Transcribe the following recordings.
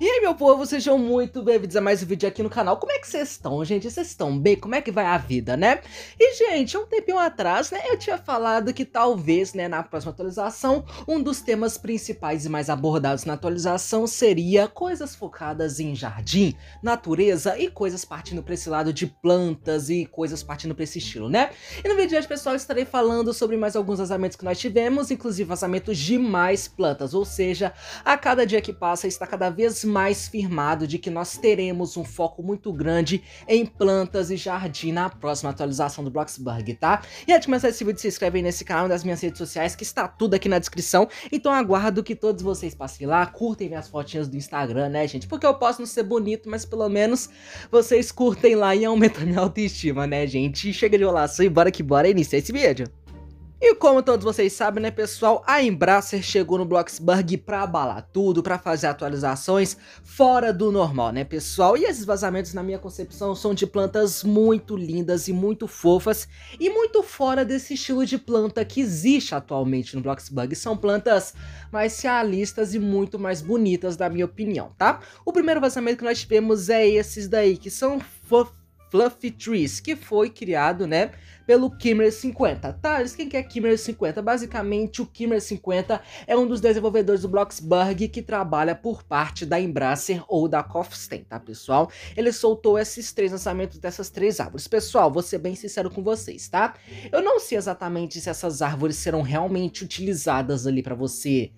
E aí, meu povo, sejam muito bem-vindos a mais um vídeo aqui no canal. Como é que vocês estão, gente? Vocês estão bem? Como é que vai a vida, né? E, gente, um tempinho atrás, né, eu tinha falado que talvez, né, na próxima atualização, um dos temas principais e mais abordados na atualização seria coisas focadas em jardim, natureza e coisas partindo para esse lado de plantas e coisas partindo para esse estilo, né? E no vídeo de hoje, pessoal, estarei falando sobre mais alguns vazamentos que nós tivemos, inclusive vazamentos de mais plantas, ou seja, a cada dia que passa está cada vez mais mais firmado de que nós teremos um foco muito grande em plantas e jardim na próxima atualização do Bloxburg, tá? E antes de começar esse vídeo, se inscreve aí nesse canal das minhas redes sociais, que está tudo aqui na descrição. Então aguardo que todos vocês passem lá, curtem minhas fotinhas do Instagram, né, gente? Porque eu posso não ser bonito, mas pelo menos vocês curtem lá e aumentam minha autoestima, né, gente? Chega de enrolação e bora que bora iniciar esse vídeo. E como todos vocês sabem, né, pessoal, a Embracer chegou no Bloxburg para abalar tudo, para fazer atualizações fora do normal, né, pessoal? E esses vazamentos, na minha concepção, são de plantas muito lindas e muito fofas e muito fora desse estilo de planta que existe atualmente no Bloxburg. São plantas mais realistas e muito mais bonitas, na minha opinião, tá? O primeiro vazamento que nós tivemos é esses daí, que são fofos Fluffy Trees, que foi criado, né, pelo Kimmer 50. Tá? quem que é Kimmer 50? Basicamente, o Kimmer 50 é um dos desenvolvedores do Bloxburg que trabalha por parte da Embracer ou da Kofstein, tá, pessoal? Ele soltou esses três lançamentos dessas três árvores. Pessoal, vou ser bem sincero com vocês, tá? Eu não sei exatamente se essas árvores serão realmente utilizadas ali para você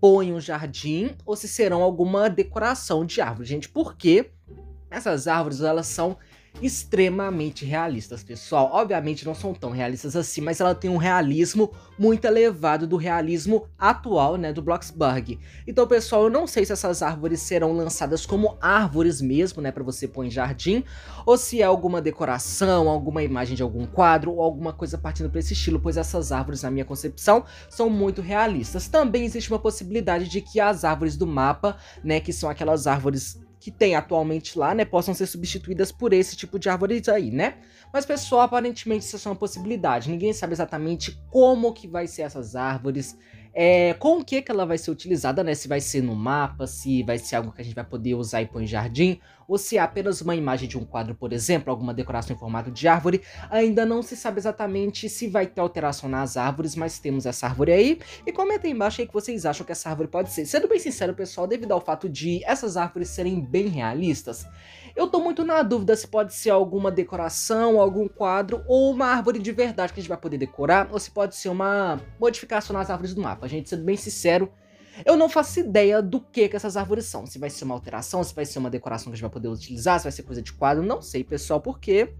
pôr em um jardim ou se serão alguma decoração de árvore, gente, porque essas árvores, elas são extremamente realistas, pessoal. Obviamente não são tão realistas assim, mas ela tem um realismo muito elevado do realismo atual, né, do Bloxburg. Então, pessoal, eu não sei se essas árvores serão lançadas como árvores mesmo, né, para você pôr em jardim, ou se é alguma decoração, alguma imagem de algum quadro ou alguma coisa partindo para esse estilo, pois essas árvores, na minha concepção, são muito realistas. Também existe uma possibilidade de que as árvores do mapa, né, que são aquelas árvores que tem atualmente lá, né, possam ser substituídas por esse tipo de árvores aí, né? Mas pessoal, aparentemente isso é só uma possibilidade. Ninguém sabe exatamente como que vai ser essas árvores, é, com o que, que ela vai ser utilizada, né? Se vai ser no mapa, se vai ser algo que a gente vai poder usar e pôr em jardim, ou se é apenas uma imagem de um quadro, por exemplo, alguma decoração em formato de árvore. Ainda não se sabe exatamente se vai ter alteração nas árvores, mas temos essa árvore aí. E comenta embaixo aí que vocês acham que essa árvore pode ser. Sendo bem sincero, pessoal, devido ao fato de essas árvores serem bem realistas, eu tô muito na dúvida se pode ser alguma decoração, algum quadro ou uma árvore de verdade que a gente vai poder decorar, ou se pode ser uma modificação nas árvores do mapa. Gente, sendo bem sincero, eu não faço ideia do que que essas árvores são. Se vai ser uma alteração, se vai ser uma decoração que a gente vai poder utilizar, se vai ser coisa de quadro, não sei, pessoal, porque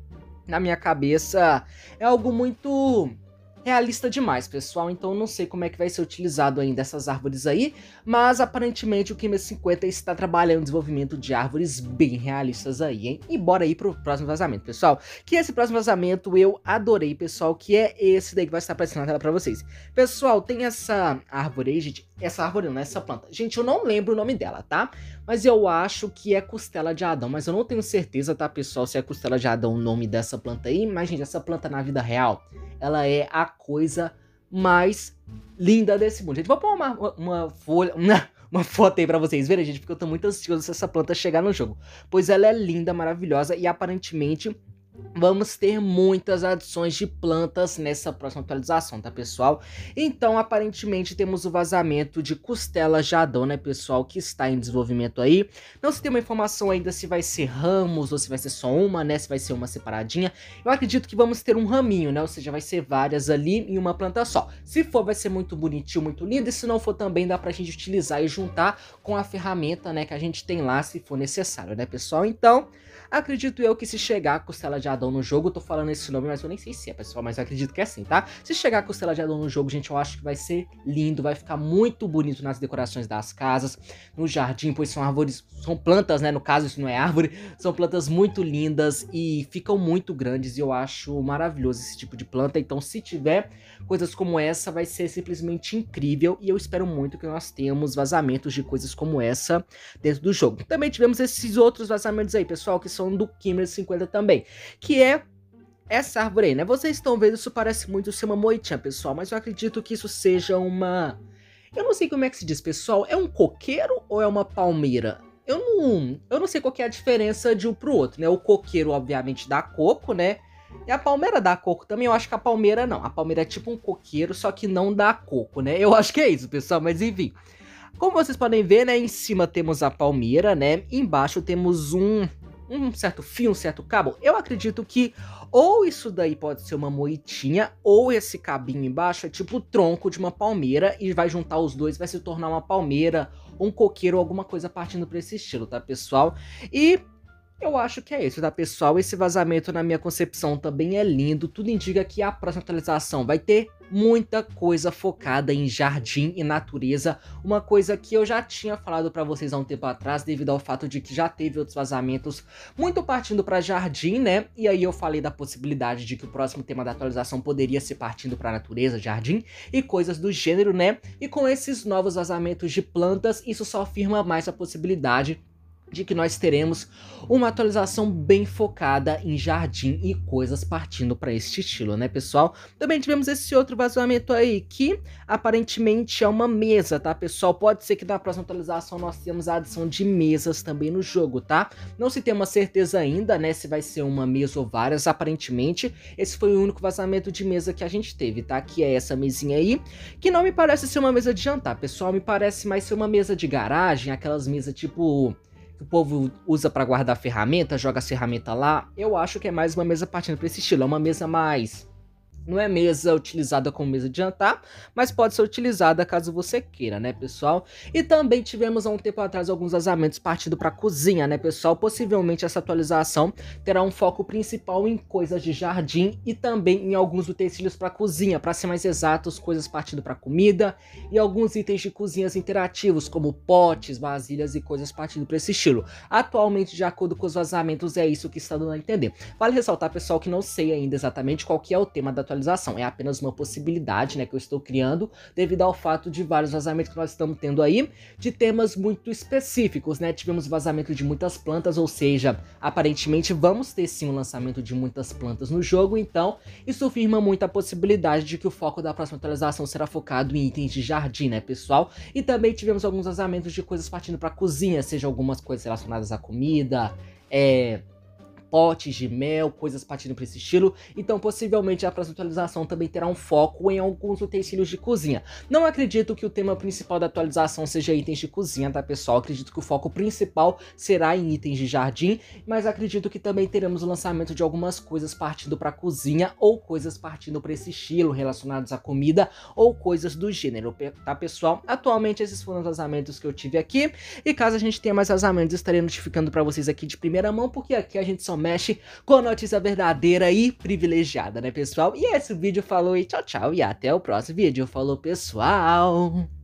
na minha cabeça é algo muito realista demais, pessoal, então não sei como é que vai ser utilizado ainda essas árvores aí, mas aparentemente o Kimia 50 está trabalhando o desenvolvimento de árvores bem realistas aí, hein? E bora aí pro próximo vazamento, pessoal, que esse próximo vazamento eu adorei, pessoal, que é esse daí que vai estar aparecendo na tela pra vocês. Pessoal, tem essa árvore aí, gente, essa árvore não, essa planta. Gente, eu não lembro o nome dela, tá? Mas eu acho que é costela de Adão, mas eu não tenho certeza, tá, pessoal, se é costela de Adão o nome dessa planta aí, mas, gente, essa planta na vida real ela é a coisa mais linda desse mundo. Gente, vou pôr uma, uma folha, uma, uma foto aí pra vocês verem, gente, porque eu tô muito ansioso se essa planta chegar no jogo. Pois ela é linda, maravilhosa e aparentemente vamos ter muitas adições de plantas nessa próxima atualização, tá pessoal? Então, aparentemente temos o vazamento de Costela Jadão, né, pessoal, que está em desenvolvimento aí. Não se tem uma informação ainda se vai ser ramos ou se vai ser só uma, né, se vai ser uma separadinha. Eu acredito que vamos ter um raminho, né, ou seja, vai ser várias ali em uma planta só. Se for, vai ser muito bonitinho, muito lindo, e se não for também dá pra gente utilizar e juntar com a ferramenta, né, que a gente tem lá, se for necessário, né, pessoal? Então, acredito eu que se chegar a Costela Jadão adão no jogo, tô falando esse nome, mas eu nem sei se é, pessoal, mas eu acredito que é assim, tá? Se chegar a costela de adão no jogo, gente, eu acho que vai ser lindo, vai ficar muito bonito nas decorações das casas, no jardim, pois são árvores, são plantas, né? No caso, isso não é árvore, são plantas muito lindas e ficam muito grandes e eu acho maravilhoso esse tipo de planta. Então, se tiver coisas como essa, vai ser simplesmente incrível e eu espero muito que nós tenhamos vazamentos de coisas como essa dentro do jogo. Também tivemos esses outros vazamentos aí, pessoal, que são do Kimmer 50 também, que é essa árvore aí, né? Vocês estão vendo, isso parece muito ser uma moitinha pessoal, mas eu acredito que isso seja uma... Eu não sei como é que se diz, pessoal. É um coqueiro ou é uma palmeira? Eu não, eu não sei qual é a diferença de um pro outro, né? O coqueiro, obviamente, dá coco, né? E a palmeira dá coco também. Eu acho que a palmeira não. A palmeira é tipo um coqueiro, só que não dá coco, né? Eu acho que é isso, pessoal, mas enfim. Como vocês podem ver, né? Em cima temos a palmeira, né? Embaixo temos um um certo fio, um certo cabo, eu acredito que ou isso daí pode ser uma moitinha, ou esse cabinho embaixo é tipo o tronco de uma palmeira e vai juntar os dois, vai se tornar uma palmeira, um coqueiro, alguma coisa partindo para esse estilo, tá, pessoal? E eu acho que é isso, tá, pessoal? Esse vazamento, na minha concepção, também é lindo. Tudo indica que a próxima atualização vai ter muita coisa focada em jardim e natureza, uma coisa que eu já tinha falado para vocês há um tempo atrás, devido ao fato de que já teve outros vazamentos, muito partindo para jardim, né? E aí eu falei da possibilidade de que o próximo tema da atualização poderia ser partindo para natureza, jardim e coisas do gênero, né? E com esses novos vazamentos de plantas, isso só afirma mais a possibilidade de que nós teremos uma atualização bem focada em jardim e coisas partindo para este estilo, né, pessoal? Também tivemos esse outro vazamento aí, que aparentemente é uma mesa, tá, pessoal? Pode ser que na próxima atualização nós tenhamos a adição de mesas também no jogo, tá? Não se tem uma certeza ainda, né, se vai ser uma mesa ou várias, aparentemente. Esse foi o único vazamento de mesa que a gente teve, tá? Que é essa mesinha aí, que não me parece ser uma mesa de jantar, pessoal, me parece mais ser uma mesa de garagem, aquelas mesas tipo que o povo usa para guardar ferramenta, joga as ferramentas lá. Eu acho que é mais uma mesa partindo para esse estilo, é uma mesa mais não é mesa utilizada como mesa de jantar, mas pode ser utilizada caso você queira, né, pessoal? E também tivemos há um tempo atrás alguns vazamentos partindo para cozinha, né, pessoal? Possivelmente essa atualização terá um foco principal em coisas de jardim e também em alguns utensílios para cozinha, para ser mais exatos, coisas partindo para comida e alguns itens de cozinhas interativos, como potes, vasilhas e coisas partindo para esse estilo. Atualmente, de acordo com os vazamentos, é isso que está dando a entender. Vale ressaltar, pessoal, que não sei ainda exatamente qual que é o tema da atualização atualização. É apenas uma possibilidade né, que eu estou criando devido ao fato de vários vazamentos que nós estamos tendo aí de temas muito específicos. Né? Tivemos vazamento de muitas plantas, ou seja, aparentemente vamos ter sim um lançamento de muitas plantas no jogo, então isso firma muito a possibilidade de que o foco da próxima atualização será focado em itens de jardim, né, pessoal? E também tivemos alguns vazamentos de coisas partindo para cozinha, seja algumas coisas relacionadas à comida, é, potes de mel, coisas partindo para esse estilo. Então, possivelmente a próxima atualização também terá um foco em alguns utensílios de cozinha. Não acredito que o tema principal da atualização seja itens de cozinha, tá pessoal? Acredito que o foco principal será em itens de jardim, mas acredito que também teremos o lançamento de algumas coisas partindo para cozinha ou coisas partindo para esse estilo relacionados à comida ou coisas do gênero, tá pessoal? Atualmente esses foram os vazamentos que eu tive aqui e caso a gente tenha mais vazamentos estarei notificando para vocês aqui de primeira mão, porque aqui a gente só mexe com notícia verdadeira e privilegiada, né, pessoal? E esse vídeo falou e tchau, tchau e até o próximo vídeo. Falou, pessoal!